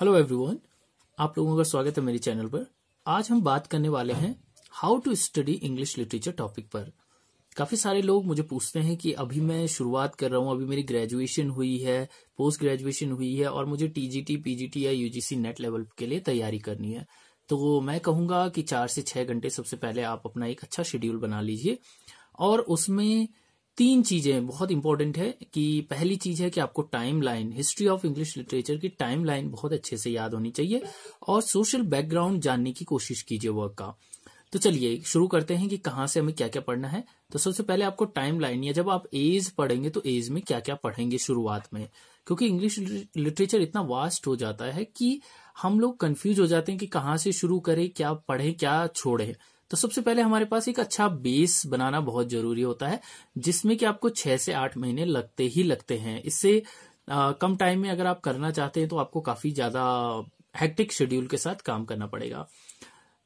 hello everyone आप लोगों का स्वागत है मेरे चैनल पर आज हम बात करने वाले हैं how to study English literature topic पर काफी सारे लोग मुझे पूछते हैं कि अभी मैं शुरुआत कर रहा हूँ अभी मेरी ग्रेजुएशन हुई है पोस्ट ग्रेजुएशन हुई है और मुझे टीजीटी पीजीटी या यूजीसी नेट लेवल के लिए तैयारी करनी है तो मैं कहूंगा कि चार से छह घंटे सबसे पहले आप अपना एक अच्छा शेड्यूल बना लीजिए और उसमें तीन चीजें बहुत इंपॉर्टेंट है कि पहली चीज है कि आपको timeline history of English literature की टाइम लाइन बहुत अच्छे से याद होनी चाहिए और सोशल बैकग्राउंड जानने की कोशिश कीजिए वर्क का तो चलिए शुरू करते हैं कि कहां से हमें क्या क्या पढ़ना है तो सबसे पहले आपको टाइम लाइन या जब आप एज पढ़ेंगे तो एज में क्या क्या पढ़ेंगे शुरुआत में क्योंकि इंग्लिश लिटरेचर इतना वास्ट हो जाता है कि हम लोग कंफ्यूज हो जाते हैं कि कहाँ से शुरू करें क्या पढ़ें क्या छोड़ें तो सबसे पहले हमारे पास एक अच्छा बेस बनाना बहुत जरूरी होता है जिसमें कि आपको छह से आठ महीने लगते ही लगते हैं इससे आ, कम टाइम में अगर आप करना चाहते हैं तो आपको काफी ज्यादा हेक्टिक शेड्यूल के साथ काम करना पड़ेगा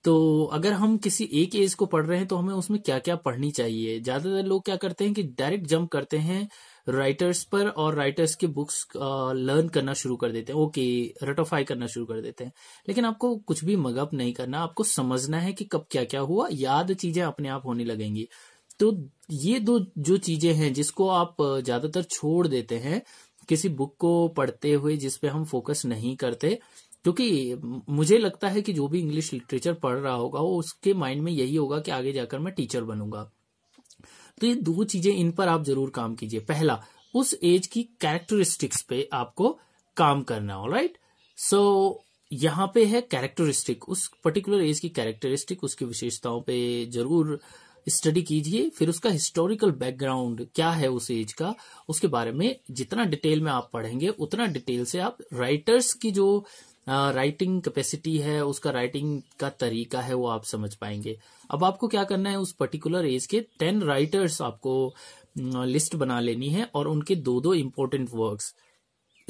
तो अगर हम किसी एक एज को पढ़ रहे हैं तो हमें उसमें क्या क्या पढ़नी चाहिए ज्यादातर लोग क्या करते हैं कि डायरेक्ट जंप करते हैं राइटर्स पर और राइटर्स के बुक्स लर्न uh, करना शुरू कर देते हैं ओके रटोफाई करना शुरू कर देते हैं लेकिन आपको कुछ भी मगअप नहीं करना आपको समझना है कि कब क्या क्या हुआ याद चीजें अपने आप होने लगेंगी तो ये दो जो चीजें हैं जिसको आप uh, ज्यादातर छोड़ देते हैं किसी बुक को पढ़ते हुए जिसपे हम फोकस नहीं करते क्योंकि मुझे लगता है कि जो भी इंग्लिश लिटरेचर पढ़ रहा होगा वो उसके माइंड में यही होगा कि आगे जाकर मैं टीचर बनूंगा तो ये दो चीजें इन पर आप जरूर काम कीजिए पहला उस एज की कैरेक्टरिस्टिक्स पे आपको काम करना है राइट सो यहां पे है कैरेक्टरिस्टिक उस पर्टिकुलर एज की कैरेक्टरिस्टिक उसकी विशेषताओं पे जरूर स्टडी कीजिए फिर उसका हिस्टोरिकल बैकग्राउंड क्या है उस एज का उसके बारे में जितना डिटेल में आप पढ़ेंगे उतना डिटेल से आप राइटर्स की जो राइटिंग कैपेसिटी है उसका राइटिंग का तरीका है वो आप समझ पाएंगे अब आपको क्या करना है उस पर्टिकुलर एज के टेन राइटर्स आपको लिस्ट बना लेनी है और उनके दो दो इम्पोर्टेंट वर्क्स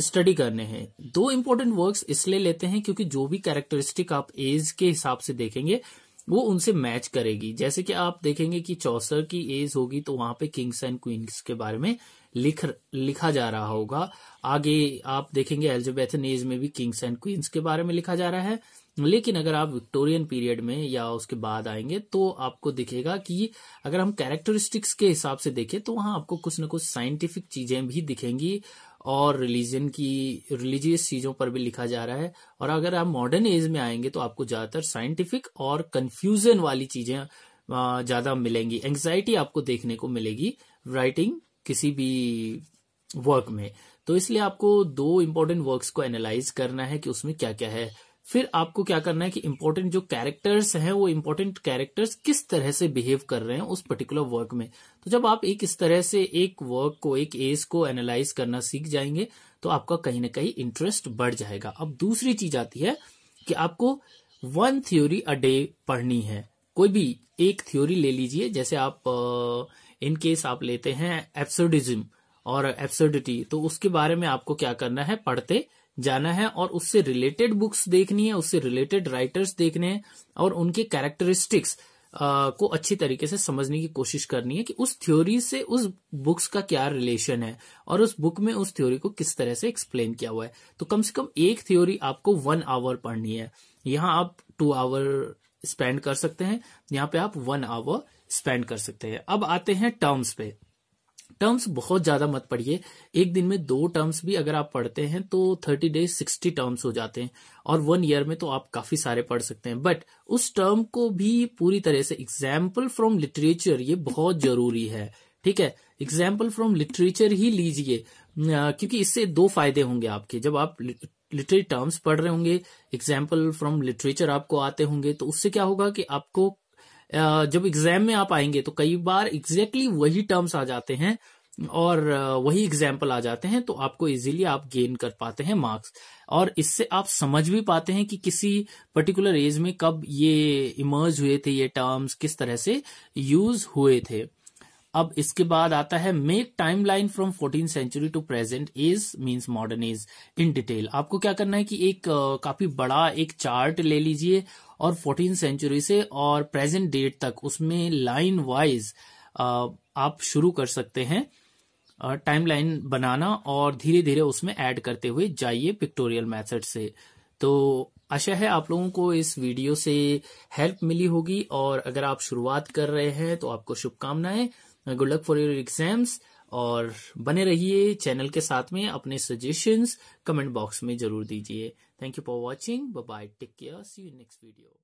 स्टडी करने हैं दो इम्पोर्टेंट वर्क्स इसलिए लेते हैं क्योंकि जो भी कैरेक्टरिस्टिक आप एज के हिसाब से देखेंगे वो उनसे मैच करेगी जैसे कि आप देखेंगे कि चौसर की एज होगी तो वहां पे किंग्स एंड क्वींस के बारे में लिख लिखा जा रहा होगा आगे आप देखेंगे एल्जेबैथन एज में भी किंग्स एंड क्वींस के बारे में लिखा जा रहा है लेकिन अगर आप विक्टोरियन पीरियड में या उसके बाद आएंगे तो आपको दिखेगा कि अगर हम कैरेक्टरिस्टिक्स के हिसाब से देखें तो वहां आपको कुछ ना कुछ साइंटिफिक चीजें भी दिखेंगी और रिलीजन की रिलीजियस चीजों पर भी लिखा जा रहा है और अगर आप मॉडर्न एज में आएंगे तो आपको ज्यादातर साइंटिफिक और कंफ्यूजन वाली चीजें ज्यादा मिलेंगी एंग्जाइटी आपको देखने को मिलेगी राइटिंग किसी भी वर्क में तो इसलिए आपको दो इंपॉर्टेंट वर्क्स को एनालाइज करना है कि उसमें क्या क्या है फिर आपको क्या करना है कि इंपॉर्टेंट जो कैरेक्टर्स हैं वो इंपॉर्टेंट कैरेक्टर्स किस तरह से बिहेव कर रहे हैं उस पर्टिकुलर वर्क में तो जब आप एक इस तरह से एक वर्क को एक एज को एनालाइज करना सीख जाएंगे तो आपका कहीं ना कहीं इंटरेस्ट बढ़ जाएगा अब दूसरी चीज आती है कि आपको वन थ्योरी अ डे पढ़नी है कोई भी एक थ्योरी ले लीजिए जैसे आप इन केस आप लेते हैं एब्सर्डिज्म और एब्सर्डिटी तो उसके बारे में आपको क्या करना है पढ़ते जाना है और उससे रिलेटेड बुक्स देखनी है उससे रिलेटेड राइटर्स देखने हैं और उनके कैरेक्टरिस्टिक्स को अच्छी तरीके से समझने की कोशिश करनी है कि उस थ्योरी से उस बुक्स का क्या रिलेशन है और उस बुक में उस थ्योरी को किस तरह से एक्सप्लेन किया हुआ है तो कम से कम एक थ्योरी आपको वन आवर पढ़नी है यहाँ आप टू आवर स्पेंड कर सकते हैं यहाँ पे आप वन आवर स्पेंड कर सकते हैं अब आते हैं टर्म्स पे टर्म्स बहुत ज्यादा मत पढ़िए एक दिन में दो टर्म्स भी अगर आप पढ़ते हैं तो थर्टी डेज सिक्सटी टर्म्स हो जाते हैं और वन ईयर में तो आप काफी सारे पढ़ सकते हैं बट उस टर्म को भी पूरी तरह से एग्जाम्पल फ्रॉम लिटरेचर ये बहुत जरूरी है ठीक है एग्जाम्पल फ्रॉम लिटरेचर ही लीजिए क्योंकि इससे दो फायदे होंगे आपके जब आप लिटरेरी टर्म्स पढ़ रहे होंगे एग्जाम्पल फ्रॉम लिटरेचर आपको आते होंगे तो उससे क्या होगा कि आपको जब एग्जाम में आप आएंगे तो कई बार एग्जैक्टली exactly वही टर्म्स आ जाते हैं और वही एग्जाम्पल आ जाते हैं तो आपको इजीली आप गेन कर पाते हैं मार्क्स और इससे आप समझ भी पाते हैं कि किसी पर्टिकुलर एज में कब ये इमर्ज हुए थे ये टर्म्स किस तरह से यूज हुए थे अब इसके बाद आता है make timeline from fourteen century to present age means modern age in detail आपको क्या करना है कि एक काफी बड़ा एक चार्ट ले लीजिए और फोर्टीन सेंचुरी से और प्रेजेंट डेट तक उसमें लाइन वाइज आप शुरू कर सकते हैं टाइमलाइन बनाना और धीरे धीरे उसमें ऐड करते हुए जाइए पिक्टोरियल मेथड से तो आशा है आप लोगों को इस वीडियो से हेल्प मिली होगी और अगर आप शुरुआत कर रहे हैं तो आपको शुभकामनाएं good luck for your exams और बने रहिए चैनल के साथ में अपने सजेशंस कमेंट बॉक्स में जरूर दीजिए thank you for watching bye take care see you next video